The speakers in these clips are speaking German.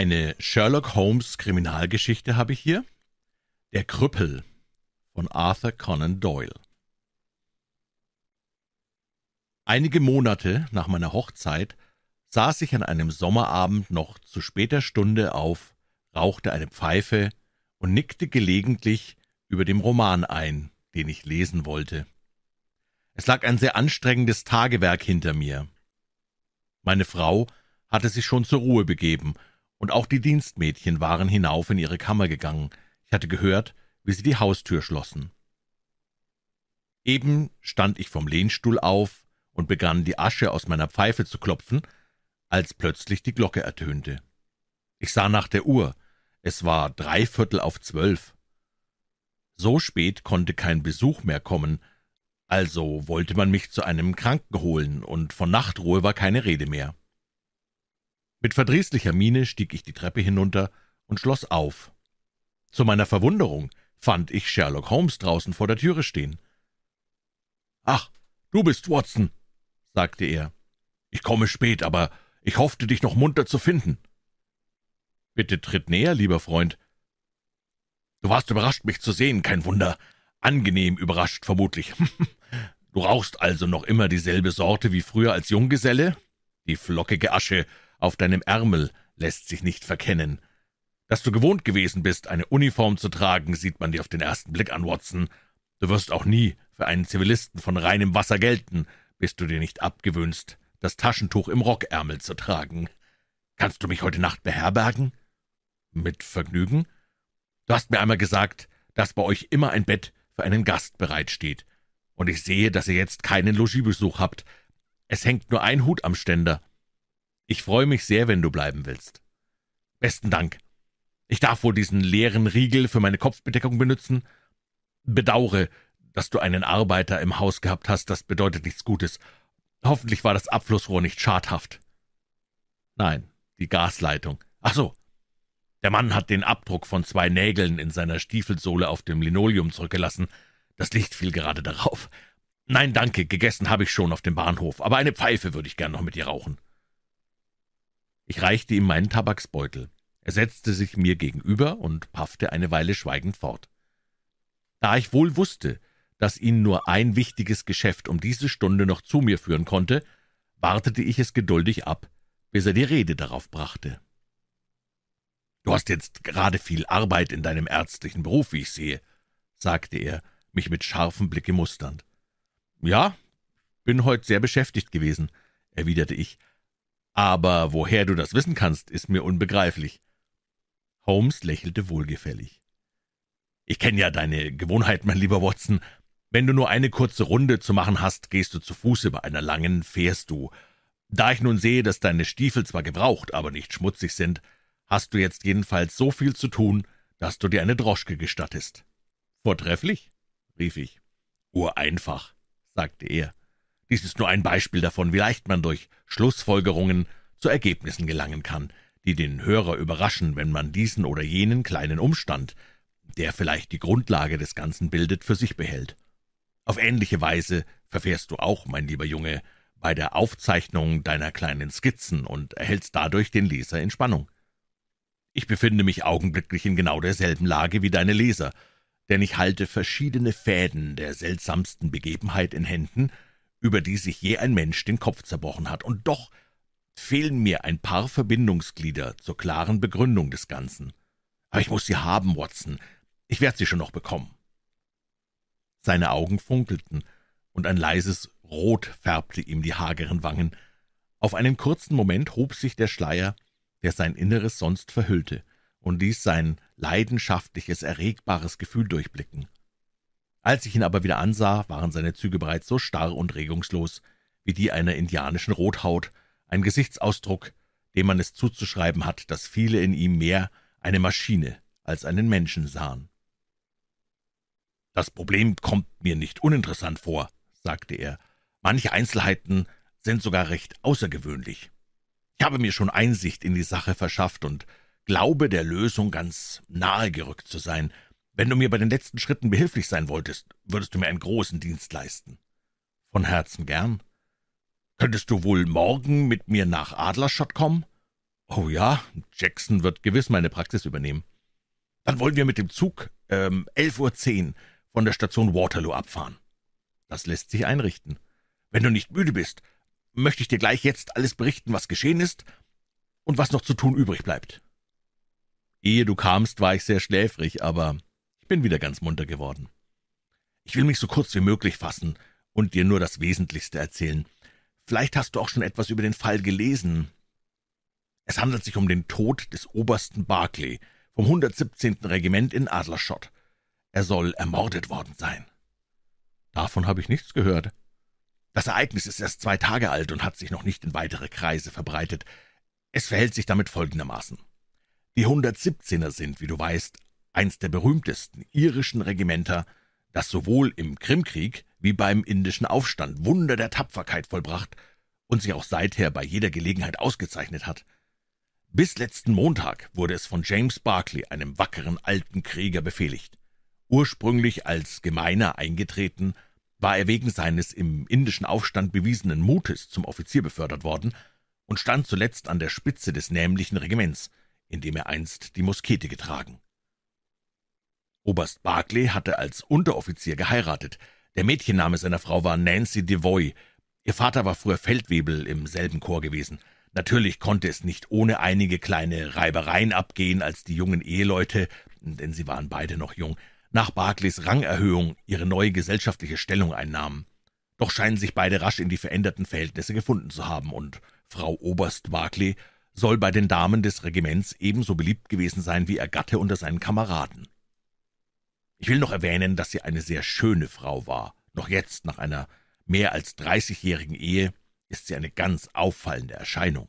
Eine Sherlock Holmes Kriminalgeschichte habe ich hier. Der Krüppel von Arthur Conan Doyle. Einige Monate nach meiner Hochzeit saß ich an einem Sommerabend noch zu später Stunde auf, rauchte eine Pfeife und nickte gelegentlich über dem Roman ein, den ich lesen wollte. Es lag ein sehr anstrengendes Tagewerk hinter mir. Meine Frau hatte sich schon zur Ruhe begeben und auch die Dienstmädchen waren hinauf in ihre Kammer gegangen. Ich hatte gehört, wie sie die Haustür schlossen. Eben stand ich vom Lehnstuhl auf und begann, die Asche aus meiner Pfeife zu klopfen, als plötzlich die Glocke ertönte. Ich sah nach der Uhr. Es war drei Viertel auf zwölf. So spät konnte kein Besuch mehr kommen, also wollte man mich zu einem Kranken holen, und von Nachtruhe war keine Rede mehr. Mit verdrießlicher Miene stieg ich die Treppe hinunter und schloss auf. Zu meiner Verwunderung fand ich Sherlock Holmes draußen vor der Türe stehen. »Ach, du bist Watson«, sagte er. »Ich komme spät, aber ich hoffte, dich noch munter zu finden.« »Bitte tritt näher, lieber Freund.« »Du warst überrascht, mich zu sehen, kein Wunder. Angenehm überrascht, vermutlich. du rauchst also noch immer dieselbe Sorte wie früher als Junggeselle? Die flockige Asche auf deinem Ärmel lässt sich nicht verkennen. Dass du gewohnt gewesen bist, eine Uniform zu tragen, sieht man dir auf den ersten Blick an, Watson. Du wirst auch nie für einen Zivilisten von reinem Wasser gelten, bis du dir nicht abgewöhnst, das Taschentuch im Rockärmel zu tragen. Kannst du mich heute Nacht beherbergen? Mit Vergnügen? Du hast mir einmal gesagt, dass bei euch immer ein Bett für einen Gast bereitsteht. Und ich sehe, dass ihr jetzt keinen Logiebesuch habt. Es hängt nur ein Hut am Ständer. Ich freue mich sehr, wenn du bleiben willst. Besten Dank. Ich darf wohl diesen leeren Riegel für meine Kopfbedeckung benutzen. Bedaure, dass du einen Arbeiter im Haus gehabt hast, das bedeutet nichts Gutes. Hoffentlich war das Abflussrohr nicht schadhaft. Nein, die Gasleitung. Ach so. Der Mann hat den Abdruck von zwei Nägeln in seiner Stiefelsohle auf dem Linoleum zurückgelassen. Das Licht fiel gerade darauf. Nein, danke, gegessen habe ich schon auf dem Bahnhof, aber eine Pfeife würde ich gern noch mit dir rauchen. Ich reichte ihm meinen Tabaksbeutel. Er setzte sich mir gegenüber und paffte eine Weile schweigend fort. Da ich wohl wusste, dass ihn nur ein wichtiges Geschäft um diese Stunde noch zu mir führen konnte, wartete ich es geduldig ab, bis er die Rede darauf brachte. Du hast jetzt gerade viel Arbeit in deinem ärztlichen Beruf, wie ich sehe, sagte er, mich mit scharfem Blicke musternd. Ja, bin heute sehr beschäftigt gewesen, erwiderte ich, aber woher du das wissen kannst, ist mir unbegreiflich. Holmes lächelte wohlgefällig. Ich kenne ja deine Gewohnheit, mein lieber Watson. Wenn du nur eine kurze Runde zu machen hast, gehst du zu Fuß, über einer langen fährst du. Da ich nun sehe, dass deine Stiefel zwar gebraucht, aber nicht schmutzig sind, hast du jetzt jedenfalls so viel zu tun, dass du dir eine Droschke gestattest. Vortrefflich, rief ich. Ureinfach, sagte er. Dies ist nur ein Beispiel davon, wie leicht man durch Schlussfolgerungen zu Ergebnissen gelangen kann, die den Hörer überraschen, wenn man diesen oder jenen kleinen Umstand, der vielleicht die Grundlage des Ganzen bildet, für sich behält. Auf ähnliche Weise verfährst du auch, mein lieber Junge, bei der Aufzeichnung deiner kleinen Skizzen und erhältst dadurch den Leser in Spannung. Ich befinde mich augenblicklich in genau derselben Lage wie deine Leser, denn ich halte verschiedene Fäden der seltsamsten Begebenheit in Händen über die sich je ein Mensch den Kopf zerbrochen hat. Und doch fehlen mir ein paar Verbindungsglieder zur klaren Begründung des Ganzen. Aber ich muss sie haben, Watson. Ich werde sie schon noch bekommen. Seine Augen funkelten, und ein leises Rot färbte ihm die hageren Wangen. Auf einen kurzen Moment hob sich der Schleier, der sein Inneres sonst verhüllte, und ließ sein leidenschaftliches, erregbares Gefühl durchblicken. Als ich ihn aber wieder ansah, waren seine Züge bereits so starr und regungslos wie die einer indianischen Rothaut, ein Gesichtsausdruck, dem man es zuzuschreiben hat, dass viele in ihm mehr eine Maschine als einen Menschen sahen. Das Problem kommt mir nicht uninteressant vor, sagte er. Manche Einzelheiten sind sogar recht außergewöhnlich. Ich habe mir schon Einsicht in die Sache verschafft und glaube, der Lösung ganz nahe gerückt zu sein, wenn du mir bei den letzten Schritten behilflich sein wolltest, würdest du mir einen großen Dienst leisten. Von Herzen gern. Könntest du wohl morgen mit mir nach Adlerschott kommen? Oh ja, Jackson wird gewiss meine Praxis übernehmen. Dann wollen wir mit dem Zug ähm, 11.10 Uhr von der Station Waterloo abfahren. Das lässt sich einrichten. Wenn du nicht müde bist, möchte ich dir gleich jetzt alles berichten, was geschehen ist und was noch zu tun übrig bleibt. Ehe du kamst, war ich sehr schläfrig, aber bin wieder ganz munter geworden. Ich will mich so kurz wie möglich fassen und dir nur das Wesentlichste erzählen. Vielleicht hast du auch schon etwas über den Fall gelesen. Es handelt sich um den Tod des Obersten Barclay vom 117. Regiment in Adlerschott. Er soll ermordet worden sein. Davon habe ich nichts gehört. Das Ereignis ist erst zwei Tage alt und hat sich noch nicht in weitere Kreise verbreitet. Es verhält sich damit folgendermaßen. Die 117er sind, wie du weißt, eins der berühmtesten irischen Regimenter, das sowohl im Krimkrieg wie beim indischen Aufstand Wunder der Tapferkeit vollbracht und sich auch seither bei jeder Gelegenheit ausgezeichnet hat. Bis letzten Montag wurde es von James Barclay, einem wackeren alten Krieger, befehligt. Ursprünglich als Gemeiner eingetreten, war er wegen seines im indischen Aufstand bewiesenen Mutes zum Offizier befördert worden und stand zuletzt an der Spitze des nämlichen Regiments, in dem er einst die Muskete getragen. Oberst Barclay hatte als Unteroffizier geheiratet. Der Mädchenname seiner Frau war Nancy Devoy. Ihr Vater war früher Feldwebel im selben Chor gewesen. Natürlich konnte es nicht ohne einige kleine Reibereien abgehen, als die jungen Eheleute, denn sie waren beide noch jung, nach Barclays Rangerhöhung ihre neue gesellschaftliche Stellung einnahmen. Doch scheinen sich beide rasch in die veränderten Verhältnisse gefunden zu haben, und Frau Oberst Barclay soll bei den Damen des Regiments ebenso beliebt gewesen sein wie ihr Gatte unter seinen Kameraden. Ich will noch erwähnen, dass sie eine sehr schöne Frau war. Noch jetzt, nach einer mehr als dreißigjährigen Ehe, ist sie eine ganz auffallende Erscheinung.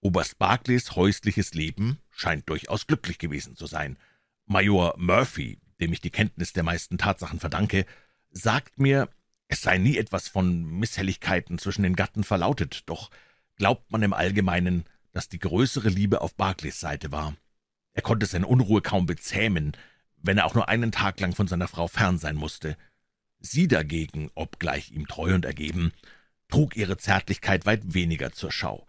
Oberst Barclays häusliches Leben scheint durchaus glücklich gewesen zu sein. Major Murphy, dem ich die Kenntnis der meisten Tatsachen verdanke, sagt mir, es sei nie etwas von Misshelligkeiten zwischen den Gatten verlautet, doch glaubt man im Allgemeinen, dass die größere Liebe auf Barclays Seite war. Er konnte seine Unruhe kaum bezähmen, wenn er auch nur einen Tag lang von seiner Frau fern sein musste. Sie dagegen, obgleich ihm treu und ergeben, trug ihre Zärtlichkeit weit weniger zur Schau.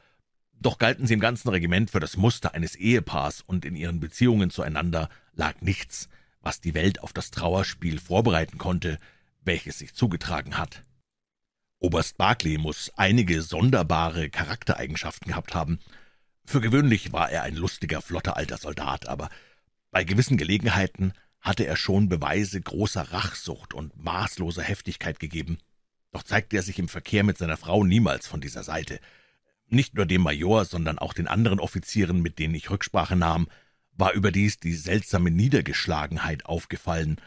Doch galten sie im ganzen Regiment für das Muster eines Ehepaars, und in ihren Beziehungen zueinander lag nichts, was die Welt auf das Trauerspiel vorbereiten konnte, welches sich zugetragen hat. Oberst Barclay muss einige sonderbare Charaktereigenschaften gehabt haben. Für gewöhnlich war er ein lustiger, flotter alter Soldat, aber bei gewissen Gelegenheiten hatte er schon Beweise großer Rachsucht und maßloser Heftigkeit gegeben. Doch zeigte er sich im Verkehr mit seiner Frau niemals von dieser Seite. Nicht nur dem Major, sondern auch den anderen Offizieren, mit denen ich Rücksprache nahm, war überdies die seltsame Niedergeschlagenheit aufgefallen,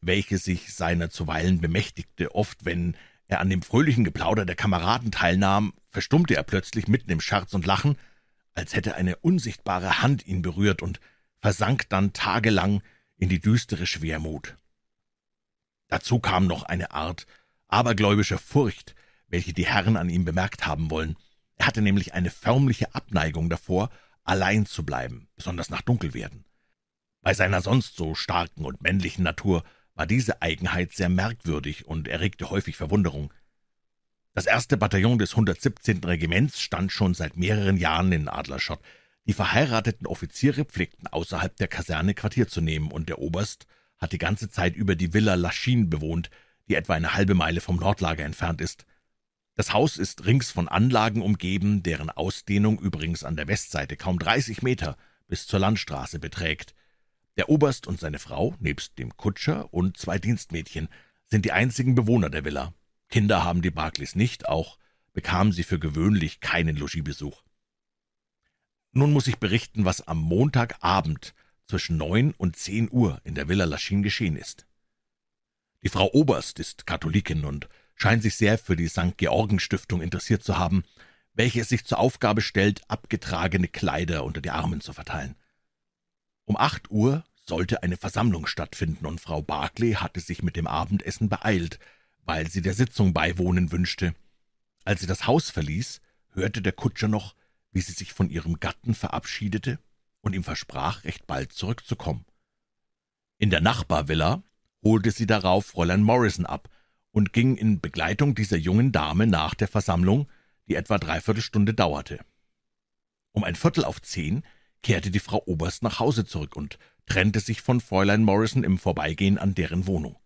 welche sich seiner zuweilen bemächtigte, oft wenn er an dem fröhlichen Geplauder der Kameraden teilnahm, verstummte er plötzlich mitten im Scherz und Lachen, als hätte eine unsichtbare Hand ihn berührt und versank dann tagelang in die düstere Schwermut. Dazu kam noch eine Art abergläubischer Furcht, welche die Herren an ihm bemerkt haben wollen. Er hatte nämlich eine förmliche Abneigung davor, allein zu bleiben, besonders nach Dunkelwerden. Bei seiner sonst so starken und männlichen Natur war diese Eigenheit sehr merkwürdig und erregte häufig Verwunderung. Das erste Bataillon des 117. Regiments stand schon seit mehreren Jahren in Adlerschott, die verheirateten Offiziere pflegten außerhalb der Kaserne Quartier zu nehmen, und der Oberst hat die ganze Zeit über die Villa Laschin bewohnt, die etwa eine halbe Meile vom Nordlager entfernt ist. Das Haus ist rings von Anlagen umgeben, deren Ausdehnung übrigens an der Westseite kaum 30 Meter bis zur Landstraße beträgt. Der Oberst und seine Frau, nebst dem Kutscher und zwei Dienstmädchen, sind die einzigen Bewohner der Villa. Kinder haben die Barclays nicht, auch bekamen sie für gewöhnlich keinen Logiebesuch. Nun muss ich berichten, was am Montagabend zwischen neun und zehn Uhr in der Villa Lachine geschehen ist. Die Frau Oberst ist Katholikin und scheint sich sehr für die St. Georgen Stiftung interessiert zu haben, welche es sich zur Aufgabe stellt, abgetragene Kleider unter die Armen zu verteilen. Um acht Uhr sollte eine Versammlung stattfinden und Frau Barclay hatte sich mit dem Abendessen beeilt, weil sie der Sitzung beiwohnen wünschte. Als sie das Haus verließ, hörte der Kutscher noch, wie sie sich von ihrem Gatten verabschiedete und ihm versprach, recht bald zurückzukommen. In der Nachbarvilla holte sie darauf Fräulein Morrison ab und ging in Begleitung dieser jungen Dame nach der Versammlung, die etwa dreiviertel Stunde dauerte. Um ein Viertel auf zehn kehrte die Frau Oberst nach Hause zurück und trennte sich von Fräulein Morrison im Vorbeigehen an deren Wohnung.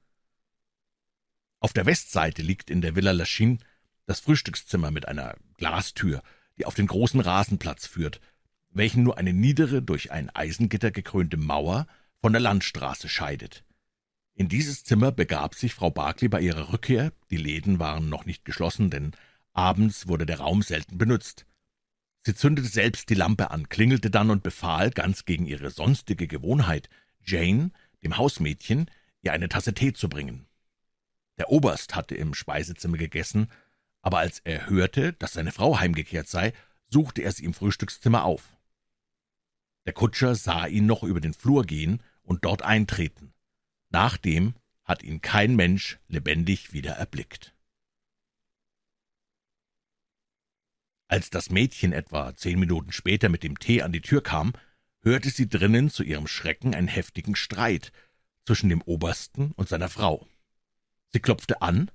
Auf der Westseite liegt in der Villa Lachine das Frühstückszimmer mit einer Glastür, die auf den großen Rasenplatz führt, welchen nur eine niedere, durch ein Eisengitter gekrönte Mauer von der Landstraße scheidet. In dieses Zimmer begab sich Frau Barclay bei ihrer Rückkehr, die Läden waren noch nicht geschlossen, denn abends wurde der Raum selten benutzt. Sie zündete selbst die Lampe an, klingelte dann und befahl, ganz gegen ihre sonstige Gewohnheit, Jane, dem Hausmädchen, ihr eine Tasse Tee zu bringen. Der Oberst hatte im Speisezimmer gegessen aber als er hörte, dass seine Frau heimgekehrt sei, suchte er sie im Frühstückszimmer auf. Der Kutscher sah ihn noch über den Flur gehen und dort eintreten. Nachdem hat ihn kein Mensch lebendig wieder erblickt. Als das Mädchen etwa zehn Minuten später mit dem Tee an die Tür kam, hörte sie drinnen zu ihrem Schrecken einen heftigen Streit zwischen dem Obersten und seiner Frau. Sie klopfte an,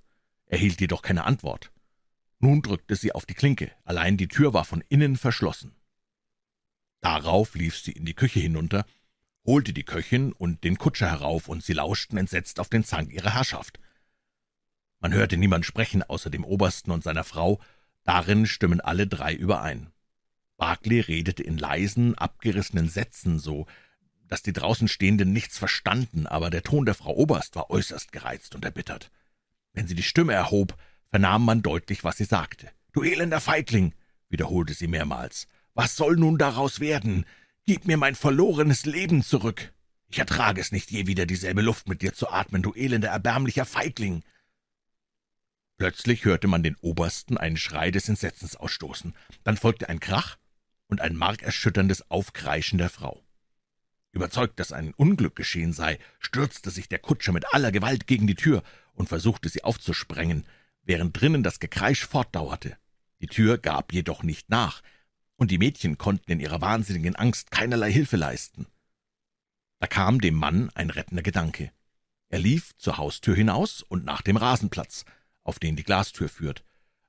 erhielt jedoch keine Antwort. Nun drückte sie auf die Klinke, allein die Tür war von innen verschlossen. Darauf lief sie in die Küche hinunter, holte die Köchin und den Kutscher herauf, und sie lauschten entsetzt auf den Zank ihrer Herrschaft. Man hörte niemand sprechen außer dem Obersten und seiner Frau, darin stimmen alle drei überein. Barclay redete in leisen, abgerissenen Sätzen so, dass die draußen Stehenden nichts verstanden, aber der Ton der Frau Oberst war äußerst gereizt und erbittert. Wenn sie die Stimme erhob, vernahm man deutlich, was sie sagte. »Du elender Feigling«, wiederholte sie mehrmals, »was soll nun daraus werden? Gib mir mein verlorenes Leben zurück. Ich ertrage es nicht, je wieder dieselbe Luft mit dir zu atmen, du elender, erbärmlicher Feigling.« Plötzlich hörte man den Obersten einen Schrei des Entsetzens ausstoßen. Dann folgte ein Krach und ein markerschütterndes Aufkreischen der Frau. Überzeugt, dass ein Unglück geschehen sei, stürzte sich der Kutscher mit aller Gewalt gegen die Tür und versuchte, sie aufzusprengen während drinnen das Gekreisch fortdauerte. Die Tür gab jedoch nicht nach, und die Mädchen konnten in ihrer wahnsinnigen Angst keinerlei Hilfe leisten. Da kam dem Mann ein rettender Gedanke. Er lief zur Haustür hinaus und nach dem Rasenplatz, auf den die Glastür führt.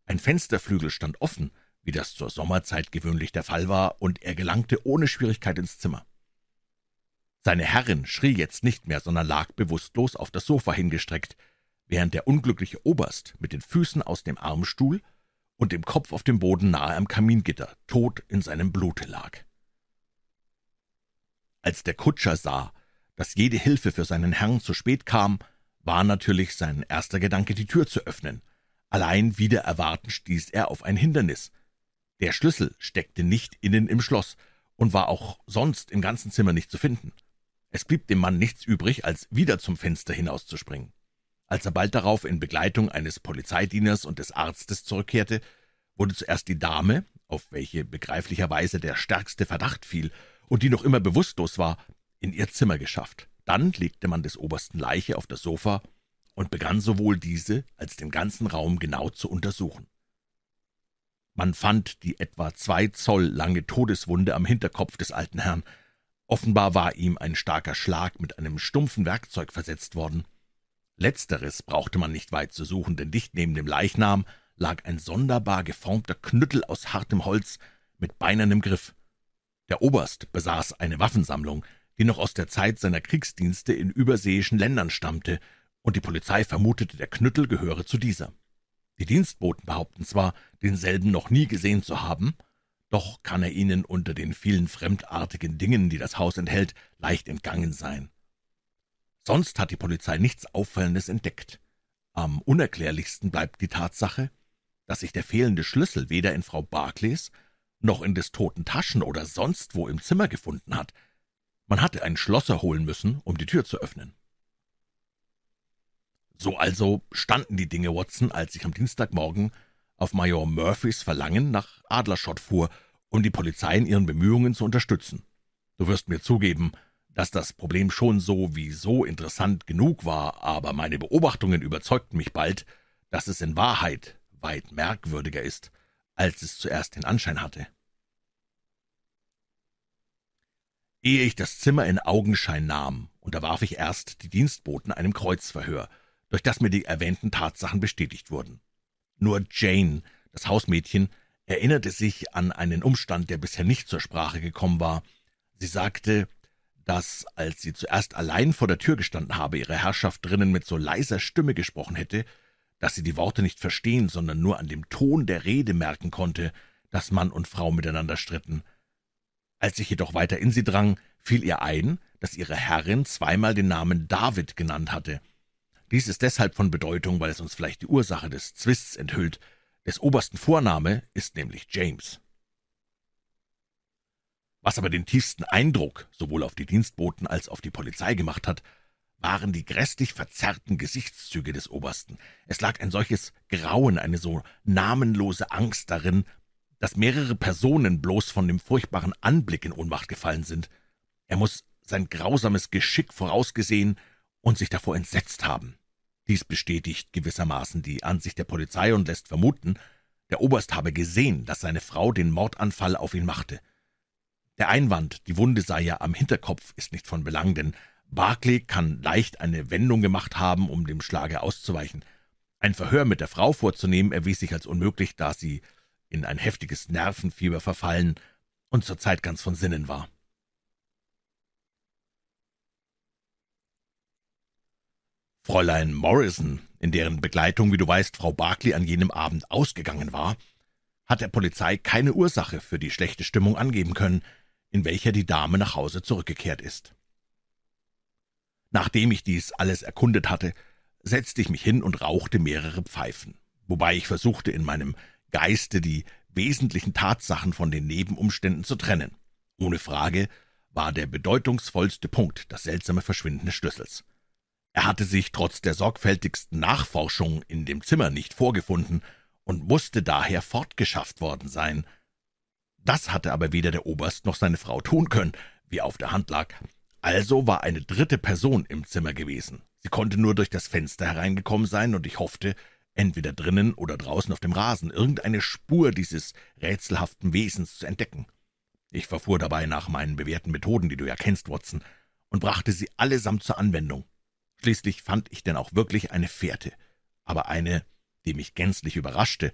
Ein Fensterflügel stand offen, wie das zur Sommerzeit gewöhnlich der Fall war, und er gelangte ohne Schwierigkeit ins Zimmer. Seine Herrin schrie jetzt nicht mehr, sondern lag bewusstlos auf das Sofa hingestreckt, während der unglückliche Oberst mit den Füßen aus dem Armstuhl und dem Kopf auf dem Boden nahe am Kamingitter tot in seinem Blute lag. Als der Kutscher sah, dass jede Hilfe für seinen Herrn zu spät kam, war natürlich sein erster Gedanke, die Tür zu öffnen. Allein wieder Erwarten stieß er auf ein Hindernis. Der Schlüssel steckte nicht innen im Schloss und war auch sonst im ganzen Zimmer nicht zu finden. Es blieb dem Mann nichts übrig, als wieder zum Fenster hinauszuspringen. Als er bald darauf in Begleitung eines Polizeidieners und des Arztes zurückkehrte, wurde zuerst die Dame, auf welche begreiflicherweise der stärkste Verdacht fiel und die noch immer bewusstlos war, in ihr Zimmer geschafft. Dann legte man des Obersten Leiche auf das Sofa und begann sowohl diese als den ganzen Raum genau zu untersuchen. Man fand die etwa zwei Zoll lange Todeswunde am Hinterkopf des alten Herrn. Offenbar war ihm ein starker Schlag mit einem stumpfen Werkzeug versetzt worden. Letzteres brauchte man nicht weit zu suchen, denn dicht neben dem Leichnam lag ein sonderbar geformter Knüttel aus hartem Holz mit beinernem Griff. Der Oberst besaß eine Waffensammlung, die noch aus der Zeit seiner Kriegsdienste in überseeischen Ländern stammte, und die Polizei vermutete, der Knüttel gehöre zu dieser. Die Dienstboten behaupten zwar, denselben noch nie gesehen zu haben, doch kann er ihnen unter den vielen fremdartigen Dingen, die das Haus enthält, leicht entgangen sein. Sonst hat die Polizei nichts Auffallendes entdeckt. Am unerklärlichsten bleibt die Tatsache, dass sich der fehlende Schlüssel weder in Frau Barclays noch in des Toten Taschen oder sonst wo im Zimmer gefunden hat. Man hatte einen Schlosser holen müssen, um die Tür zu öffnen. So also standen die Dinge, Watson, als ich am Dienstagmorgen auf Major Murphys Verlangen nach Adlerschott fuhr, um die Polizei in ihren Bemühungen zu unterstützen. Du wirst mir zugeben, dass das Problem schon sowieso interessant genug war, aber meine Beobachtungen überzeugten mich bald, dass es in Wahrheit weit merkwürdiger ist, als es zuerst den Anschein hatte. Ehe ich das Zimmer in Augenschein nahm, unterwarf ich erst die Dienstboten einem Kreuzverhör, durch das mir die erwähnten Tatsachen bestätigt wurden. Nur Jane, das Hausmädchen, erinnerte sich an einen Umstand, der bisher nicht zur Sprache gekommen war. Sie sagte, dass, als sie zuerst allein vor der Tür gestanden habe, ihre Herrschaft drinnen mit so leiser Stimme gesprochen hätte, dass sie die Worte nicht verstehen, sondern nur an dem Ton der Rede merken konnte, dass Mann und Frau miteinander stritten. Als ich jedoch weiter in sie drang, fiel ihr ein, dass ihre Herrin zweimal den Namen David genannt hatte. Dies ist deshalb von Bedeutung, weil es uns vielleicht die Ursache des Zwists enthüllt. Des obersten Vorname ist nämlich James. Was aber den tiefsten Eindruck sowohl auf die Dienstboten als auf die Polizei gemacht hat, waren die grässlich verzerrten Gesichtszüge des Obersten. Es lag ein solches Grauen, eine so namenlose Angst darin, dass mehrere Personen bloß von dem furchtbaren Anblick in Ohnmacht gefallen sind. Er muss sein grausames Geschick vorausgesehen und sich davor entsetzt haben. Dies bestätigt gewissermaßen die Ansicht der Polizei und lässt vermuten, der Oberst habe gesehen, dass seine Frau den Mordanfall auf ihn machte. Der Einwand, die Wunde sei ja am Hinterkopf, ist nicht von Belang, denn Barclay kann leicht eine Wendung gemacht haben, um dem Schlage auszuweichen. Ein Verhör mit der Frau vorzunehmen erwies sich als unmöglich, da sie in ein heftiges Nervenfieber verfallen und zurzeit ganz von Sinnen war. Fräulein Morrison, in deren Begleitung, wie du weißt, Frau Barclay an jenem Abend ausgegangen war, hat der Polizei keine Ursache für die schlechte Stimmung angeben können in welcher die Dame nach Hause zurückgekehrt ist. Nachdem ich dies alles erkundet hatte, setzte ich mich hin und rauchte mehrere Pfeifen, wobei ich versuchte, in meinem Geiste die wesentlichen Tatsachen von den Nebenumständen zu trennen. Ohne Frage war der bedeutungsvollste Punkt das seltsame Verschwinden des Schlüssels. Er hatte sich trotz der sorgfältigsten Nachforschung in dem Zimmer nicht vorgefunden und musste daher fortgeschafft worden sein – das hatte aber weder der Oberst noch seine Frau tun können, wie auf der Hand lag. Also war eine dritte Person im Zimmer gewesen. Sie konnte nur durch das Fenster hereingekommen sein, und ich hoffte, entweder drinnen oder draußen auf dem Rasen, irgendeine Spur dieses rätselhaften Wesens zu entdecken. Ich verfuhr dabei nach meinen bewährten Methoden, die du ja kennst, Watson, und brachte sie allesamt zur Anwendung. Schließlich fand ich denn auch wirklich eine Fährte, aber eine, die mich gänzlich überraschte,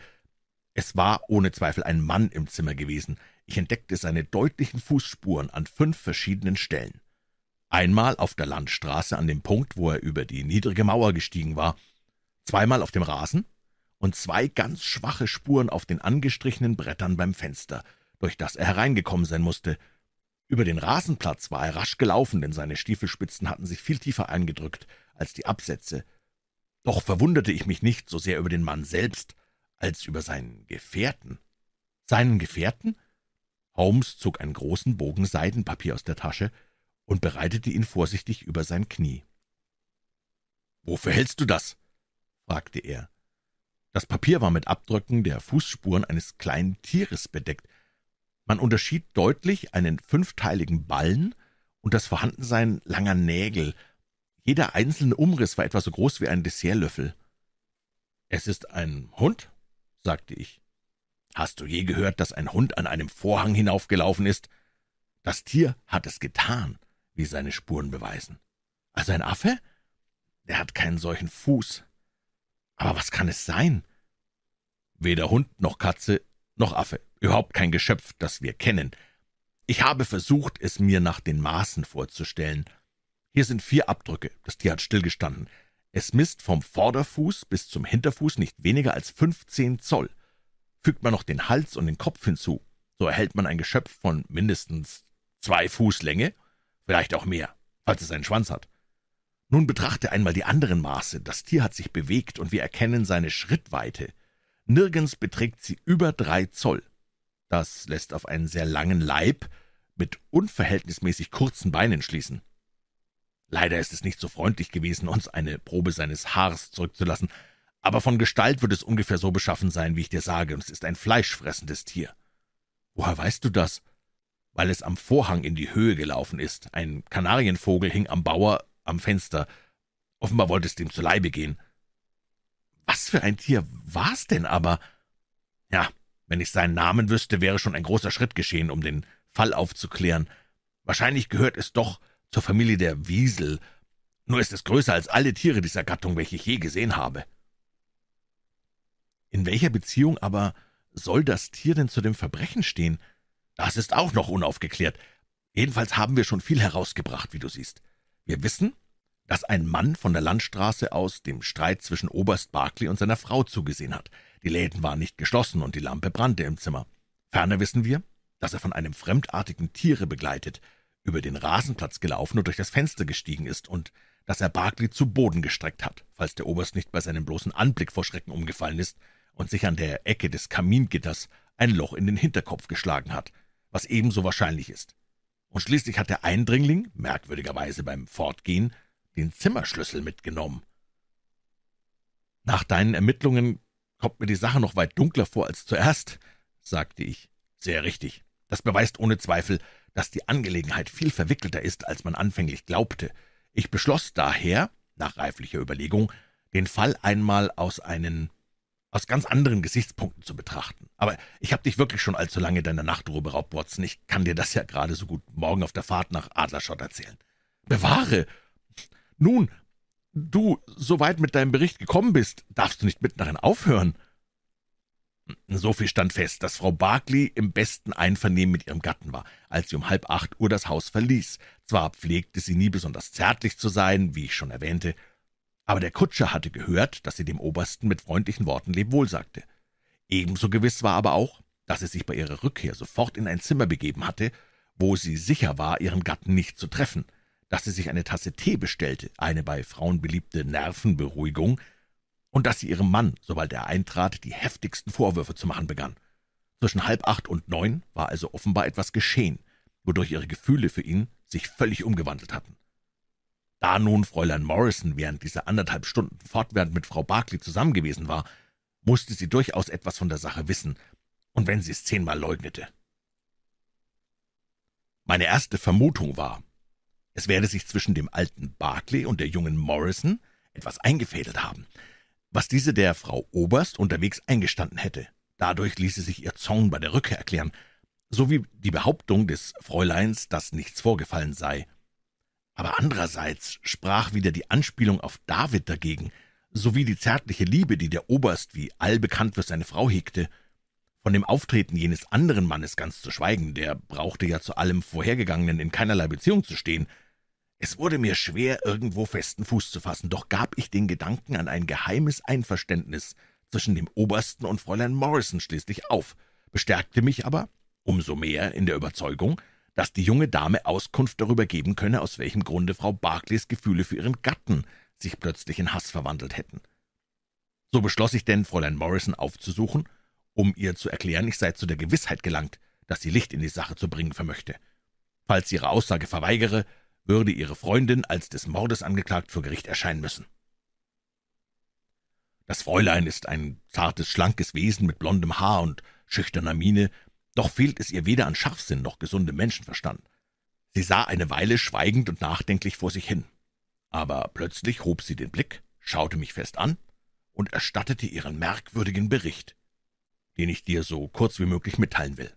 es war ohne Zweifel ein Mann im Zimmer gewesen. Ich entdeckte seine deutlichen Fußspuren an fünf verschiedenen Stellen. Einmal auf der Landstraße an dem Punkt, wo er über die niedrige Mauer gestiegen war, zweimal auf dem Rasen und zwei ganz schwache Spuren auf den angestrichenen Brettern beim Fenster, durch das er hereingekommen sein musste. Über den Rasenplatz war er rasch gelaufen, denn seine Stiefelspitzen hatten sich viel tiefer eingedrückt als die Absätze. Doch verwunderte ich mich nicht so sehr über den Mann selbst, als über seinen Gefährten. Seinen Gefährten? Holmes zog einen großen Bogen Seidenpapier aus der Tasche und bereitete ihn vorsichtig über sein Knie. »Wofür hältst du das?« fragte er. Das Papier war mit Abdrücken der Fußspuren eines kleinen Tieres bedeckt. Man unterschied deutlich einen fünfteiligen Ballen und das Vorhandensein langer Nägel. Jeder einzelne Umriss war etwa so groß wie ein Dessertlöffel. »Es ist ein Hund?« sagte ich. Hast du je gehört, dass ein Hund an einem Vorhang hinaufgelaufen ist? Das Tier hat es getan, wie seine Spuren beweisen. Also ein Affe? Er hat keinen solchen Fuß. Aber was kann es sein? Weder Hund noch Katze noch Affe, überhaupt kein Geschöpf, das wir kennen. Ich habe versucht, es mir nach den Maßen vorzustellen. Hier sind vier Abdrücke, das Tier hat stillgestanden. Es misst vom Vorderfuß bis zum Hinterfuß nicht weniger als 15 Zoll. Fügt man noch den Hals und den Kopf hinzu, so erhält man ein Geschöpf von mindestens zwei Fuß Länge, vielleicht auch mehr, falls es einen Schwanz hat. Nun betrachte einmal die anderen Maße. Das Tier hat sich bewegt und wir erkennen seine Schrittweite. Nirgends beträgt sie über drei Zoll. Das lässt auf einen sehr langen Leib mit unverhältnismäßig kurzen Beinen schließen. Leider ist es nicht so freundlich gewesen, uns eine Probe seines Haares zurückzulassen, aber von Gestalt wird es ungefähr so beschaffen sein, wie ich dir sage, und es ist ein fleischfressendes Tier. Woher weißt du das? Weil es am Vorhang in die Höhe gelaufen ist. Ein Kanarienvogel hing am Bauer am Fenster. Offenbar wollte es dem zu Leibe gehen. Was für ein Tier war's denn aber? Ja, wenn ich seinen Namen wüsste, wäre schon ein großer Schritt geschehen, um den Fall aufzuklären. Wahrscheinlich gehört es doch zur Familie der Wiesel, nur ist es größer als alle Tiere dieser Gattung, welche ich je gesehen habe.« »In welcher Beziehung aber soll das Tier denn zu dem Verbrechen stehen? Das ist auch noch unaufgeklärt. Jedenfalls haben wir schon viel herausgebracht, wie du siehst. Wir wissen, dass ein Mann von der Landstraße aus dem Streit zwischen Oberst Barclay und seiner Frau zugesehen hat. Die Läden waren nicht geschlossen und die Lampe brannte im Zimmer. Ferner wissen wir, dass er von einem fremdartigen Tiere begleitet, über den Rasenplatz gelaufen und durch das Fenster gestiegen ist und dass er Barclay zu Boden gestreckt hat, falls der Oberst nicht bei seinem bloßen Anblick vor Schrecken umgefallen ist und sich an der Ecke des Kamingitters ein Loch in den Hinterkopf geschlagen hat, was ebenso wahrscheinlich ist. Und schließlich hat der Eindringling, merkwürdigerweise beim Fortgehen, den Zimmerschlüssel mitgenommen. Nach deinen Ermittlungen kommt mir die Sache noch weit dunkler vor als zuerst, sagte ich. Sehr richtig. Das beweist ohne Zweifel, dass die Angelegenheit viel verwickelter ist, als man anfänglich glaubte. Ich beschloss daher, nach reiflicher Überlegung, den Fall einmal aus einen aus ganz anderen Gesichtspunkten zu betrachten. Aber ich habe dich wirklich schon allzu lange deiner Nachtruhe beraubt, Watson. Ich kann dir das ja gerade so gut morgen auf der Fahrt nach Adlerschott erzählen. Bewahre! Nun, du soweit mit deinem Bericht gekommen bist, darfst du nicht mitten darin aufhören. So viel stand fest, dass Frau Barclay im besten Einvernehmen mit ihrem Gatten war, als sie um halb acht Uhr das Haus verließ. Zwar pflegte sie nie besonders zärtlich zu sein, wie ich schon erwähnte, aber der Kutscher hatte gehört, dass sie dem Obersten mit freundlichen Worten Lebwohl sagte. Ebenso gewiss war aber auch, dass sie sich bei ihrer Rückkehr sofort in ein Zimmer begeben hatte, wo sie sicher war, ihren Gatten nicht zu treffen, dass sie sich eine Tasse Tee bestellte, eine bei Frauen beliebte Nervenberuhigung, und dass sie ihrem Mann, sobald er eintrat, die heftigsten Vorwürfe zu machen begann. Zwischen halb acht und neun war also offenbar etwas geschehen, wodurch ihre Gefühle für ihn sich völlig umgewandelt hatten. Da nun Fräulein Morrison während dieser anderthalb Stunden fortwährend mit Frau Barclay zusammen gewesen war, musste sie durchaus etwas von der Sache wissen, und wenn sie es zehnmal leugnete. Meine erste Vermutung war, es werde sich zwischen dem alten Barclay und der jungen Morrison etwas eingefädelt haben, was diese der Frau Oberst unterwegs eingestanden hätte. Dadurch ließe sich ihr Zorn bei der Rückkehr erklären, sowie die Behauptung des Fräuleins, dass nichts vorgefallen sei. Aber andererseits sprach wieder die Anspielung auf David dagegen, sowie die zärtliche Liebe, die der Oberst wie allbekannt für seine Frau hegte. Von dem Auftreten jenes anderen Mannes ganz zu schweigen, der brauchte ja zu allem Vorhergegangenen in keinerlei Beziehung zu stehen – es wurde mir schwer, irgendwo festen Fuß zu fassen, doch gab ich den Gedanken an ein geheimes Einverständnis zwischen dem Obersten und Fräulein Morrison schließlich auf, bestärkte mich aber umso mehr in der Überzeugung, dass die junge Dame Auskunft darüber geben könne, aus welchem Grunde Frau Barclays Gefühle für ihren Gatten sich plötzlich in Hass verwandelt hätten. So beschloss ich denn, Fräulein Morrison aufzusuchen, um ihr zu erklären, ich sei zu der Gewissheit gelangt, dass sie Licht in die Sache zu bringen vermöchte. Falls sie ihre Aussage verweigere, würde ihre Freundin als des Mordes angeklagt vor Gericht erscheinen müssen. Das Fräulein ist ein zartes, schlankes Wesen mit blondem Haar und schüchterner Miene, doch fehlt es ihr weder an Scharfsinn noch gesundem Menschenverstand. Sie sah eine Weile schweigend und nachdenklich vor sich hin, aber plötzlich hob sie den Blick, schaute mich fest an und erstattete ihren merkwürdigen Bericht, den ich dir so kurz wie möglich mitteilen will.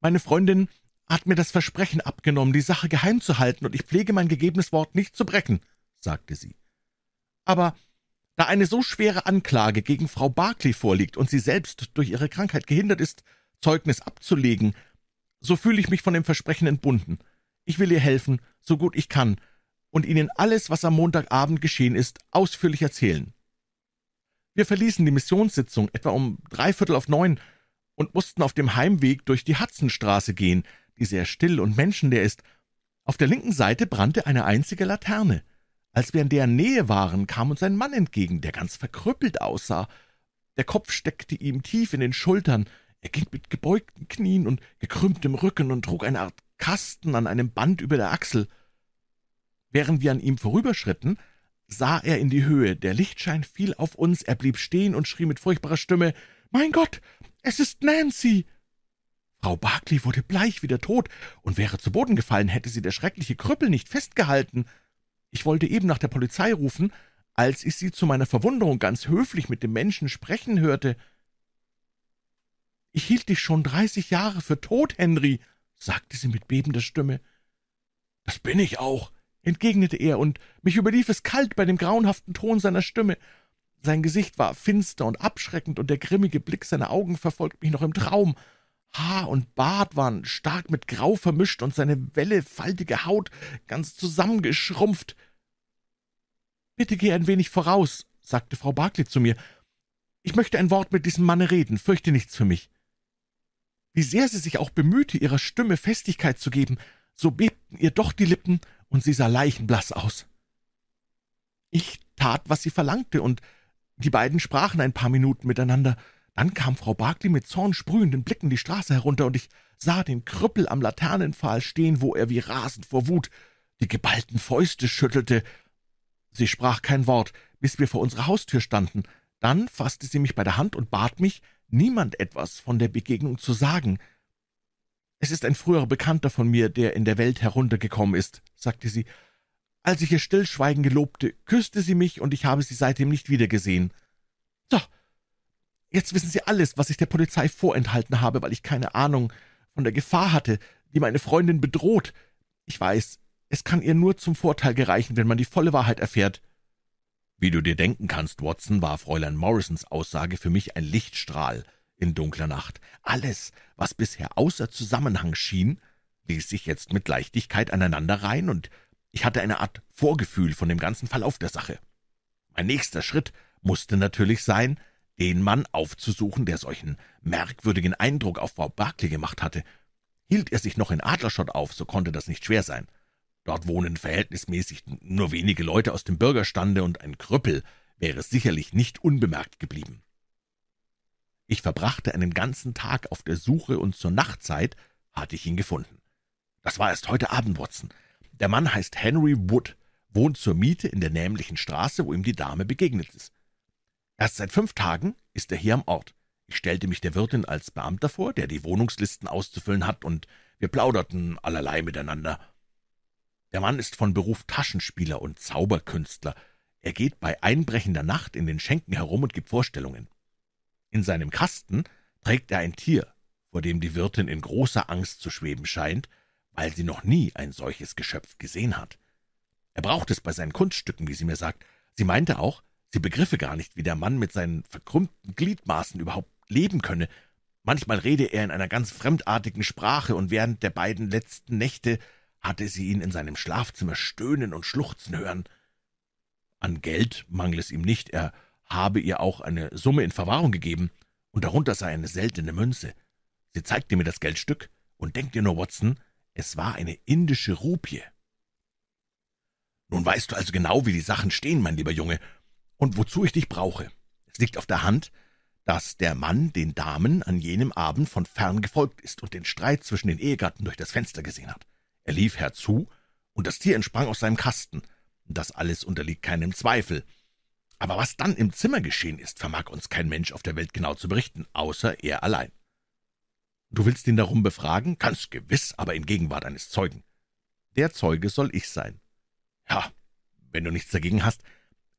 Meine Freundin hat mir das Versprechen abgenommen, die Sache geheim zu halten, und ich pflege mein gegebenes Wort nicht zu brechen, sagte sie. Aber da eine so schwere Anklage gegen Frau Barclay vorliegt und sie selbst durch ihre Krankheit gehindert ist, Zeugnis abzulegen, so fühle ich mich von dem Versprechen entbunden. Ich will ihr helfen, so gut ich kann, und Ihnen alles, was am Montagabend geschehen ist, ausführlich erzählen. Wir verließen die Missionssitzung etwa um dreiviertel auf neun und mussten auf dem Heimweg durch die Hudsonstraße gehen, die sehr still und menschenleer ist. Auf der linken Seite brannte eine einzige Laterne. Als wir in der Nähe waren, kam uns ein Mann entgegen, der ganz verkrüppelt aussah. Der Kopf steckte ihm tief in den Schultern, er ging mit gebeugten Knien und gekrümmtem Rücken und trug eine Art Kasten an einem Band über der Achsel. Während wir an ihm vorüberschritten, sah er in die Höhe, der Lichtschein fiel auf uns, er blieb stehen und schrie mit furchtbarer Stimme Mein Gott, es ist Nancy. Frau Barclay wurde bleich wie der Tod und wäre zu Boden gefallen, hätte sie der schreckliche Krüppel nicht festgehalten. Ich wollte eben nach der Polizei rufen, als ich sie zu meiner Verwunderung ganz höflich mit dem Menschen sprechen hörte. Ich hielt dich schon dreißig Jahre für tot, Henry, sagte sie mit bebender Stimme. Das bin ich auch, entgegnete er, und mich überlief es kalt bei dem grauenhaften Ton seiner Stimme. Sein Gesicht war finster und abschreckend, und der grimmige Blick seiner Augen verfolgt mich noch im Traum. Haar und Bart waren stark mit Grau vermischt und seine wellefaltige Haut ganz zusammengeschrumpft. »Bitte geh ein wenig voraus«, sagte Frau Barclay zu mir. »Ich möchte ein Wort mit diesem Manne reden, fürchte nichts für mich.« Wie sehr sie sich auch bemühte, ihrer Stimme Festigkeit zu geben, so bebten ihr doch die Lippen, und sie sah leichenblass aus. Ich tat, was sie verlangte, und die beiden sprachen ein paar Minuten miteinander, dann kam Frau Barclay mit zornsprühenden Blicken die Straße herunter, und ich sah den Krüppel am Laternenpfahl stehen, wo er wie rasend vor Wut die geballten Fäuste schüttelte. Sie sprach kein Wort, bis wir vor unserer Haustür standen. Dann fasste sie mich bei der Hand und bat mich, niemand etwas von der Begegnung zu sagen. Es ist ein früherer Bekannter von mir, der in der Welt heruntergekommen ist, sagte sie. Als ich ihr Stillschweigen gelobte, küsste sie mich, und ich habe sie seitdem nicht wiedergesehen. So, Jetzt wissen Sie alles, was ich der Polizei vorenthalten habe, weil ich keine Ahnung von der Gefahr hatte, die meine Freundin bedroht. Ich weiß, es kann ihr nur zum Vorteil gereichen, wenn man die volle Wahrheit erfährt. Wie du dir denken kannst, Watson, war Fräulein Morrisons Aussage für mich ein Lichtstrahl in dunkler Nacht. Alles, was bisher außer Zusammenhang schien, ließ sich jetzt mit Leichtigkeit aneinander rein, und ich hatte eine Art Vorgefühl von dem ganzen Verlauf der Sache. Mein nächster Schritt musste natürlich sein, den Mann aufzusuchen, der solchen merkwürdigen Eindruck auf Frau Barclay gemacht hatte. Hielt er sich noch in Adlerschott auf, so konnte das nicht schwer sein. Dort wohnen verhältnismäßig nur wenige Leute aus dem Bürgerstande, und ein Krüppel wäre sicherlich nicht unbemerkt geblieben. Ich verbrachte einen ganzen Tag auf der Suche, und zur Nachtzeit hatte ich ihn gefunden. Das war erst heute Abend, Watson. Der Mann heißt Henry Wood, wohnt zur Miete in der nämlichen Straße, wo ihm die Dame begegnet ist. Erst seit fünf Tagen ist er hier am Ort. Ich stellte mich der Wirtin als Beamter vor, der die Wohnungslisten auszufüllen hat, und wir plauderten allerlei miteinander. Der Mann ist von Beruf Taschenspieler und Zauberkünstler. Er geht bei einbrechender Nacht in den Schenken herum und gibt Vorstellungen. In seinem Kasten trägt er ein Tier, vor dem die Wirtin in großer Angst zu schweben scheint, weil sie noch nie ein solches Geschöpf gesehen hat. Er braucht es bei seinen Kunststücken, wie sie mir sagt. Sie meinte auch, Sie begriffe gar nicht, wie der Mann mit seinen verkrümmten Gliedmaßen überhaupt leben könne. Manchmal rede er in einer ganz fremdartigen Sprache, und während der beiden letzten Nächte hatte sie ihn in seinem Schlafzimmer stöhnen und schluchzen hören. An Geld mangle es ihm nicht, er habe ihr auch eine Summe in Verwahrung gegeben, und darunter sei eine seltene Münze. Sie zeigte mir das Geldstück, und denkt ihr nur, Watson, es war eine indische Rupie. Nun weißt du also genau, wie die Sachen stehen, mein lieber Junge, und wozu ich dich brauche. Es liegt auf der Hand, dass der Mann den Damen an jenem Abend von fern gefolgt ist und den Streit zwischen den Ehegatten durch das Fenster gesehen hat. Er lief herzu, und das Tier entsprang aus seinem Kasten. Das alles unterliegt keinem Zweifel. Aber was dann im Zimmer geschehen ist, vermag uns kein Mensch auf der Welt genau zu berichten, außer er allein. Du willst ihn darum befragen? Ganz gewiss, aber in Gegenwart eines Zeugen. Der Zeuge soll ich sein. Ja, wenn du nichts dagegen hast,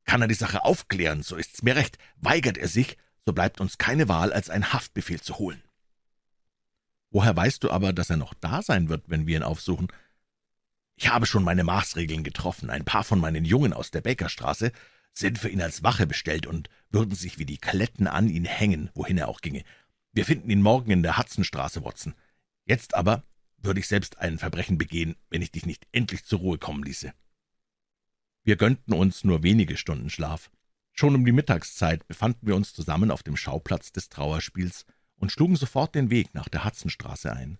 kann er die Sache aufklären, so ist's mir recht. Weigert er sich, so bleibt uns keine Wahl, als einen Haftbefehl zu holen. Woher weißt du aber, dass er noch da sein wird, wenn wir ihn aufsuchen? Ich habe schon meine Maßregeln getroffen. Ein paar von meinen Jungen aus der Bäckerstraße sind für ihn als Wache bestellt und würden sich wie die Kletten an ihn hängen, wohin er auch ginge. Wir finden ihn morgen in der Hudsonstraße, Watson. Jetzt aber würde ich selbst ein Verbrechen begehen, wenn ich dich nicht endlich zur Ruhe kommen ließe. Wir gönnten uns nur wenige Stunden Schlaf. Schon um die Mittagszeit befanden wir uns zusammen auf dem Schauplatz des Trauerspiels und schlugen sofort den Weg nach der Hudsonstraße ein.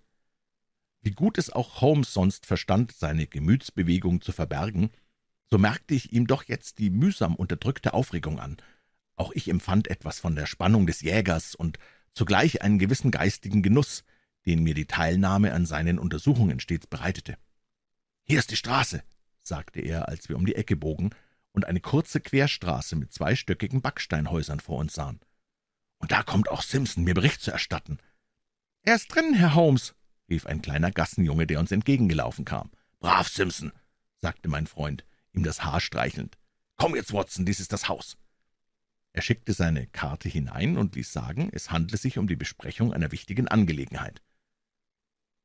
Wie gut es auch Holmes sonst verstand, seine Gemütsbewegung zu verbergen, so merkte ich ihm doch jetzt die mühsam unterdrückte Aufregung an. Auch ich empfand etwas von der Spannung des Jägers und zugleich einen gewissen geistigen Genuss, den mir die Teilnahme an seinen Untersuchungen stets bereitete. »Hier ist die Straße«, sagte er, als wir um die Ecke bogen und eine kurze Querstraße mit zweistöckigen Backsteinhäusern vor uns sahen. Und da kommt auch Simpson, mir Bericht zu erstatten. Er ist drin, Herr Holmes, rief ein kleiner Gassenjunge, der uns entgegengelaufen kam. Brav, Simpson, sagte mein Freund, ihm das Haar streichelnd. Komm jetzt, Watson, dies ist das Haus. Er schickte seine Karte hinein und ließ sagen, es handle sich um die Besprechung einer wichtigen Angelegenheit.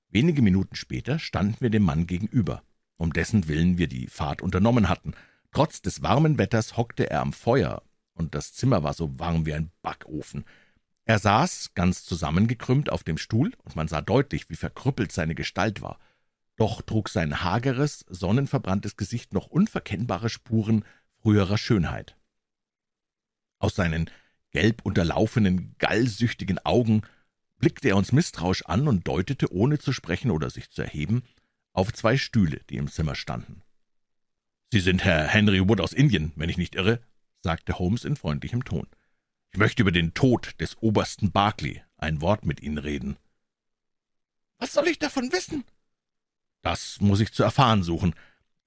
Wenige Minuten später standen wir dem Mann gegenüber um dessen Willen wir die Fahrt unternommen hatten. Trotz des warmen Wetters hockte er am Feuer, und das Zimmer war so warm wie ein Backofen. Er saß, ganz zusammengekrümmt, auf dem Stuhl, und man sah deutlich, wie verkrüppelt seine Gestalt war. Doch trug sein hageres, sonnenverbranntes Gesicht noch unverkennbare Spuren früherer Schönheit. Aus seinen gelb unterlaufenen, gallsüchtigen Augen blickte er uns misstrauisch an und deutete, ohne zu sprechen oder sich zu erheben, auf zwei Stühle, die im Zimmer standen. Sie sind Herr Henry Wood aus Indien, wenn ich nicht irre, sagte Holmes in freundlichem Ton. Ich möchte über den Tod des Obersten Barclay ein Wort mit Ihnen reden. Was soll ich davon wissen? Das muss ich zu erfahren suchen.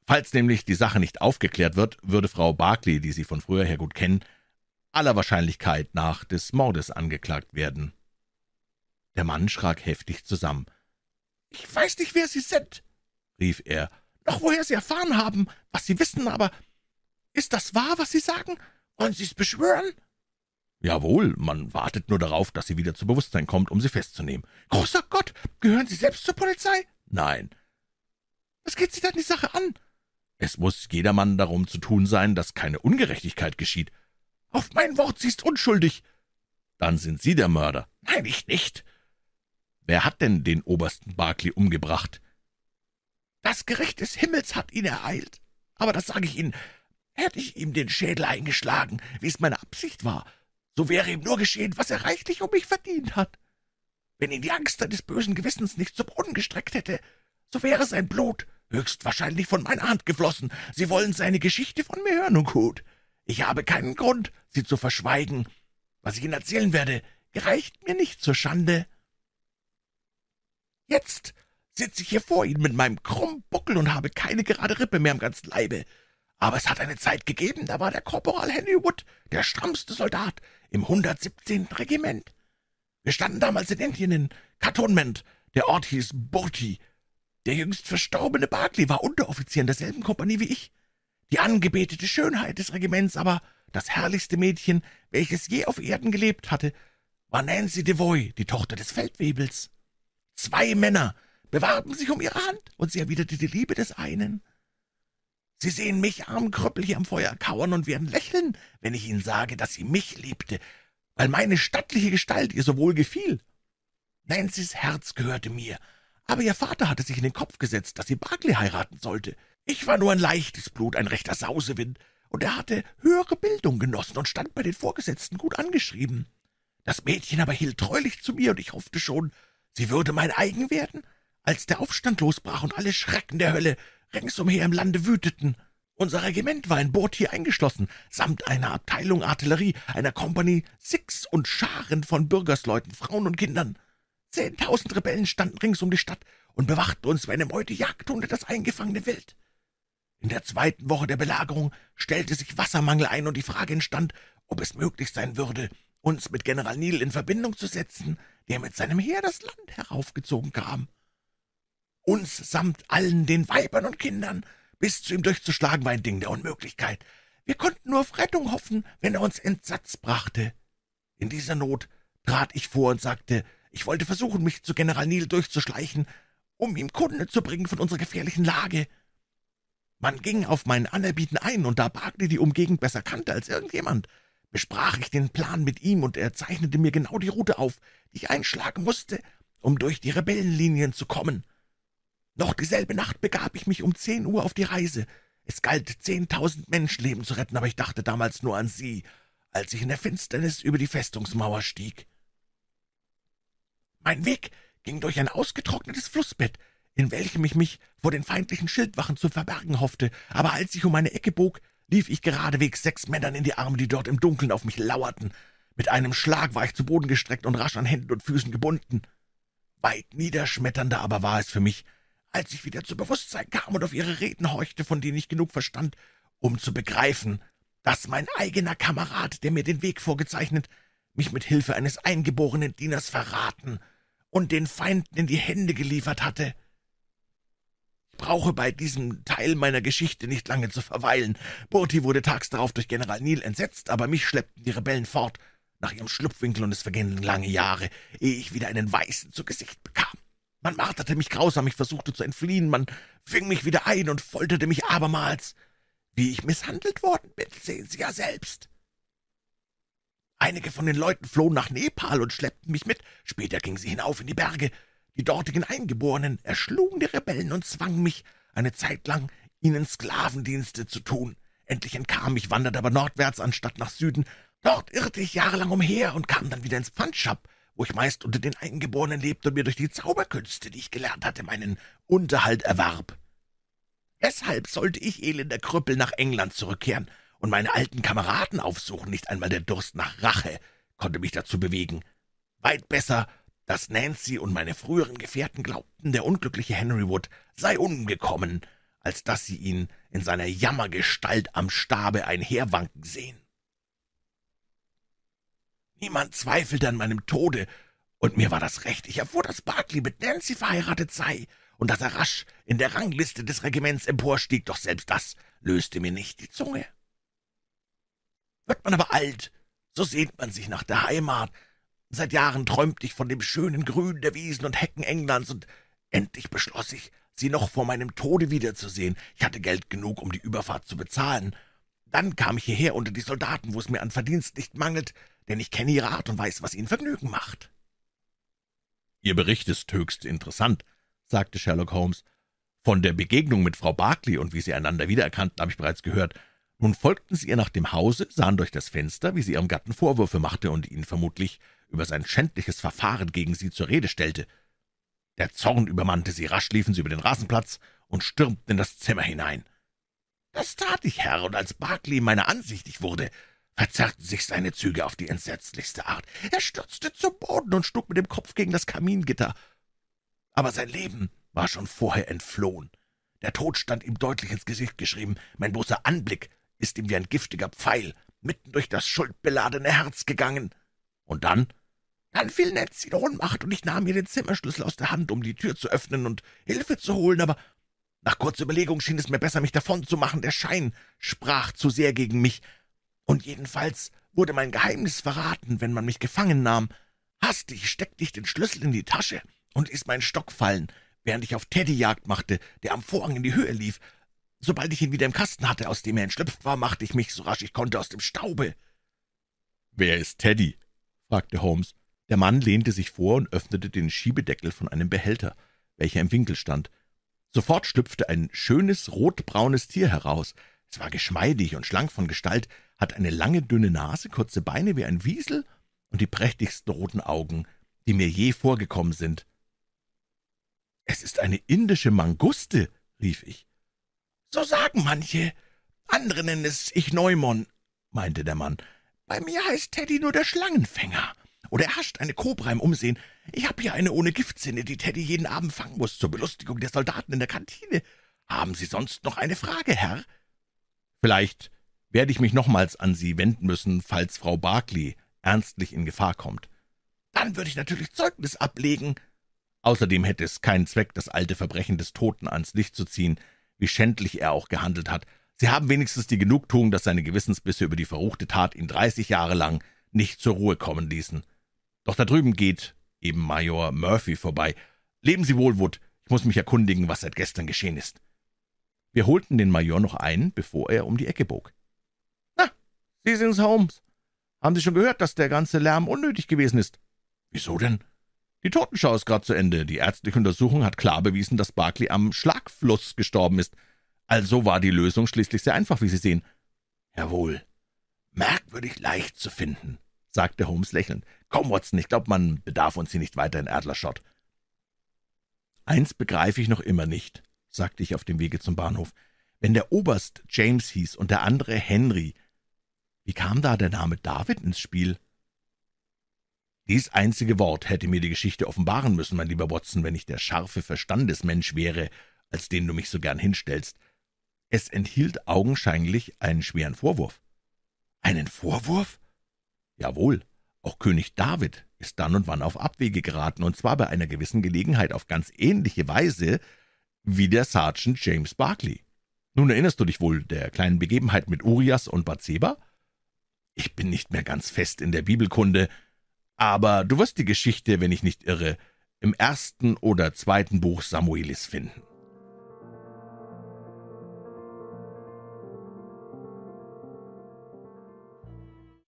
Falls nämlich die Sache nicht aufgeklärt wird, würde Frau Barclay, die Sie von früher her gut kennen, aller Wahrscheinlichkeit nach des Mordes angeklagt werden. Der Mann schrak heftig zusammen. Ich weiß nicht, wer Sie sind, rief er, noch woher Sie erfahren haben, was Sie wissen, aber ist das wahr, was Sie sagen? Wollen Sie es beschwören? Jawohl, man wartet nur darauf, dass sie wieder zu Bewusstsein kommt, um sie festzunehmen. Großer Gott, gehören Sie selbst zur Polizei? Nein. Was geht Sie denn die Sache an? Es muss jedermann darum zu tun sein, dass keine Ungerechtigkeit geschieht. Auf mein Wort, sie ist unschuldig. Dann sind Sie der Mörder. Nein, ich nicht. Wer hat denn den Obersten Barclay umgebracht? Das Gericht des Himmels hat ihn ereilt. Aber das sage ich Ihnen, hätte ich ihm den Schädel eingeschlagen, wie es meine Absicht war, so wäre ihm nur geschehen, was er reichlich um mich verdient hat. Wenn ihn die Angst seines bösen Gewissens nicht zum Boden gestreckt hätte, so wäre sein Blut höchstwahrscheinlich von meiner Hand geflossen. Sie wollen seine Geschichte von mir hören, und gut. Ich habe keinen Grund, sie zu verschweigen. Was ich Ihnen erzählen werde, gereicht mir nicht zur Schande. Jetzt sitze ich hier vor Ihnen mit meinem krummen Buckel und habe keine gerade Rippe mehr am ganzen Leibe. Aber es hat eine Zeit gegeben, da war der Korporal Henry Wood der strammste Soldat im 117. Regiment. Wir standen damals in Indien in Kantonment, der Ort hieß Burti. Der jüngst verstorbene Barclay war Unteroffizier in derselben Kompanie wie ich. Die angebetete Schönheit des Regiments, aber das herrlichste Mädchen, welches je auf Erden gelebt hatte, war Nancy Devoy, die Tochter des Feldwebels. Zwei Männer bewarben sich um ihre Hand, und sie erwiderte die Liebe des einen. Sie sehen mich, armen Krüppel, hier am Feuer kauern und werden lächeln, wenn ich ihnen sage, dass sie mich liebte, weil meine stattliche Gestalt ihr so wohl gefiel. Nancy's Herz gehörte mir, aber ihr Vater hatte sich in den Kopf gesetzt, dass sie Barclay heiraten sollte. Ich war nur ein leichtes Blut, ein rechter Sausewind, und er hatte höhere Bildung genossen und stand bei den Vorgesetzten gut angeschrieben. Das Mädchen aber hielt treulich zu mir, und ich hoffte schon, sie würde mein eigen werden, als der Aufstand losbrach und alle Schrecken der Hölle ringsumher im Lande wüteten. Unser Regiment war in Boot hier eingeschlossen, samt einer Abteilung Artillerie, einer Kompanie Six und Scharen von Bürgersleuten, Frauen und Kindern. Zehntausend Rebellen standen rings um die Stadt und bewachten uns wie eine Meute Jagdhunde das eingefangene Wild. In der zweiten Woche der Belagerung stellte sich Wassermangel ein und die Frage entstand, ob es möglich sein würde, uns mit General Neal in Verbindung zu setzen, der mit seinem Heer das Land heraufgezogen kam uns samt allen den Weibern und Kindern. Bis zu ihm durchzuschlagen war ein Ding der Unmöglichkeit. Wir konnten nur auf Rettung hoffen, wenn er uns Entsatz brachte. In dieser Not trat ich vor und sagte, ich wollte versuchen, mich zu General Neil durchzuschleichen, um ihm Kunde zu bringen von unserer gefährlichen Lage. Man ging auf mein Anerbieten ein, und da Barclay die Umgegend besser kannte als irgendjemand, besprach ich den Plan mit ihm, und er zeichnete mir genau die Route auf, die ich einschlagen musste, um durch die Rebellenlinien zu kommen. Noch dieselbe Nacht begab ich mich um zehn Uhr auf die Reise. Es galt, zehntausend Menschenleben zu retten, aber ich dachte damals nur an Sie, als ich in der Finsternis über die Festungsmauer stieg. Mein Weg ging durch ein ausgetrocknetes Flussbett, in welchem ich mich vor den feindlichen Schildwachen zu verbergen hoffte, aber als ich um eine Ecke bog, lief ich geradewegs sechs Männern in die Arme, die dort im Dunkeln auf mich lauerten. Mit einem Schlag war ich zu Boden gestreckt und rasch an Händen und Füßen gebunden. Weit niederschmetternder aber war es für mich, als ich wieder zu Bewusstsein kam und auf ihre Reden horchte, von denen ich genug verstand, um zu begreifen, dass mein eigener Kamerad, der mir den Weg vorgezeichnet, mich mit Hilfe eines eingeborenen Dieners verraten und den Feinden in die Hände geliefert hatte. Ich brauche bei diesem Teil meiner Geschichte nicht lange zu verweilen. Burti wurde tags darauf durch General Neal entsetzt, aber mich schleppten die Rebellen fort nach ihrem Schlupfwinkel und es vergingen lange Jahre, ehe ich wieder einen Weißen zu Gesicht bekam. Man marterte mich grausam, ich versuchte zu entfliehen, man fing mich wieder ein und folterte mich abermals. Wie ich misshandelt worden bin, sehen Sie ja selbst. Einige von den Leuten flohen nach Nepal und schleppten mich mit, später gingen sie hinauf in die Berge. Die dortigen Eingeborenen erschlugen die Rebellen und zwangen mich, eine Zeit lang ihnen Sklavendienste zu tun. Endlich entkam ich, wanderte aber nordwärts anstatt nach Süden. Dort irrte ich jahrelang umher und kam dann wieder ins Pfandschab, wo ich meist unter den Eingeborenen lebte und mir durch die Zauberkünste, die ich gelernt hatte, meinen Unterhalt erwarb. Weshalb sollte ich, elender Krüppel, nach England zurückkehren und meine alten Kameraden aufsuchen? Nicht einmal der Durst nach Rache konnte mich dazu bewegen. Weit besser, dass Nancy und meine früheren Gefährten glaubten, der unglückliche Henry Wood sei umgekommen, als dass sie ihn in seiner Jammergestalt am Stabe einherwanken sehen. Niemand zweifelte an meinem Tode, und mir war das recht. Ich erfuhr, dass Barclay mit Nancy verheiratet sei und dass er rasch in der Rangliste des Regiments emporstieg, doch selbst das löste mir nicht die Zunge. Wird man aber alt, so sehnt man sich nach der Heimat. Seit Jahren träumte ich von dem schönen Grün der Wiesen und Hecken Englands, und endlich beschloss ich, sie noch vor meinem Tode wiederzusehen. Ich hatte Geld genug, um die Überfahrt zu bezahlen, dann kam ich hierher unter die Soldaten, wo es mir an Verdienst nicht mangelt, denn ich kenne ihre Art und weiß, was ihnen Vergnügen macht.« »Ihr Bericht ist höchst interessant«, sagte Sherlock Holmes. »Von der Begegnung mit Frau Barclay und wie sie einander wiedererkannten, habe ich bereits gehört. Nun folgten sie ihr nach dem Hause, sahen durch das Fenster, wie sie ihrem Gatten Vorwürfe machte und ihn vermutlich über sein schändliches Verfahren gegen sie zur Rede stellte. Der Zorn übermannte sie, rasch liefen sie über den Rasenplatz und stürmten in das Zimmer hinein.« das tat ich, Herr, und als Barclay meiner ansichtig wurde, verzerrten sich seine Züge auf die entsetzlichste Art. Er stürzte zu Boden und schlug mit dem Kopf gegen das Kamingitter. Aber sein Leben war schon vorher entflohen. Der Tod stand ihm deutlich ins Gesicht geschrieben. Mein bloßer Anblick ist ihm wie ein giftiger Pfeil mitten durch das schuldbeladene Herz gegangen. Und dann? Dann fiel Nancy in Ohnmacht, und ich nahm ihr den Zimmerschlüssel aus der Hand, um die Tür zu öffnen und Hilfe zu holen, aber nach kurzer Überlegung schien es mir besser, mich davon zu machen, Der Schein sprach zu sehr gegen mich. Und jedenfalls wurde mein Geheimnis verraten, wenn man mich gefangen nahm. Hastig steckte ich den Schlüssel in die Tasche und ließ meinen Stock fallen, während ich auf Teddy Jagd machte, der am Vorhang in die Höhe lief. Sobald ich ihn wieder im Kasten hatte, aus dem er entschlüpft war, machte ich mich, so rasch ich konnte, aus dem Staube. »Wer ist Teddy?« fragte Holmes. Der Mann lehnte sich vor und öffnete den Schiebedeckel von einem Behälter, welcher im Winkel stand. Sofort schlüpfte ein schönes, rotbraunes Tier heraus. Es war geschmeidig und schlank von Gestalt, hat eine lange, dünne Nase, kurze Beine wie ein Wiesel und die prächtigsten roten Augen, die mir je vorgekommen sind. »Es ist eine indische Manguste«, rief ich. »So sagen manche. Andere nennen es ich Neumon, meinte der Mann. »Bei mir heißt Teddy nur der Schlangenfänger oder erhascht eine Kobra im Umsehen. Ich habe hier eine ohne Giftsinne, die Teddy jeden Abend fangen muss zur Belustigung der Soldaten in der Kantine. Haben Sie sonst noch eine Frage, Herr? Vielleicht werde ich mich nochmals an Sie wenden müssen, falls Frau Barclay ernstlich in Gefahr kommt. Dann würde ich natürlich Zeugnis ablegen. Außerdem hätte es keinen Zweck, das alte Verbrechen des Toten ans Licht zu ziehen, wie schändlich er auch gehandelt hat. Sie haben wenigstens die Genugtuung, dass seine Gewissensbisse über die verruchte Tat ihn dreißig Jahre lang nicht zur Ruhe kommen ließen. Doch da drüben geht eben Major Murphy vorbei. Leben Sie wohl, Wood. Ich muss mich erkundigen, was seit gestern geschehen ist. Wir holten den Major noch ein, bevor er um die Ecke bog. Na, Sie sind's, Holmes. Haben Sie schon gehört, dass der ganze Lärm unnötig gewesen ist? Wieso denn? Die Totenschau ist gerade zu Ende. Die ärztliche Untersuchung hat klar bewiesen, dass Barclay am Schlagfluss gestorben ist. Also war die Lösung schließlich sehr einfach, wie Sie sehen. Jawohl. Merkwürdig leicht zu finden sagte Holmes lächelnd. »Komm, Watson, ich glaube, man bedarf uns hier nicht weiter in Adlershot.« »Eins begreife ich noch immer nicht«, sagte ich auf dem Wege zum Bahnhof. »Wenn der Oberst James hieß und der andere Henry, wie kam da der Name David ins Spiel?« dies einzige Wort hätte mir die Geschichte offenbaren müssen, mein lieber Watson, wenn ich der scharfe Verstandesmensch wäre, als den du mich so gern hinstellst. Es enthielt augenscheinlich einen schweren Vorwurf. Einen Vorwurf? Jawohl, auch König David ist dann und wann auf Abwege geraten, und zwar bei einer gewissen Gelegenheit auf ganz ähnliche Weise wie der Sergeant James Barclay. Nun erinnerst du dich wohl der kleinen Begebenheit mit Urias und Bathseba? Ich bin nicht mehr ganz fest in der Bibelkunde, aber du wirst die Geschichte, wenn ich nicht irre, im ersten oder zweiten Buch Samuelis finden.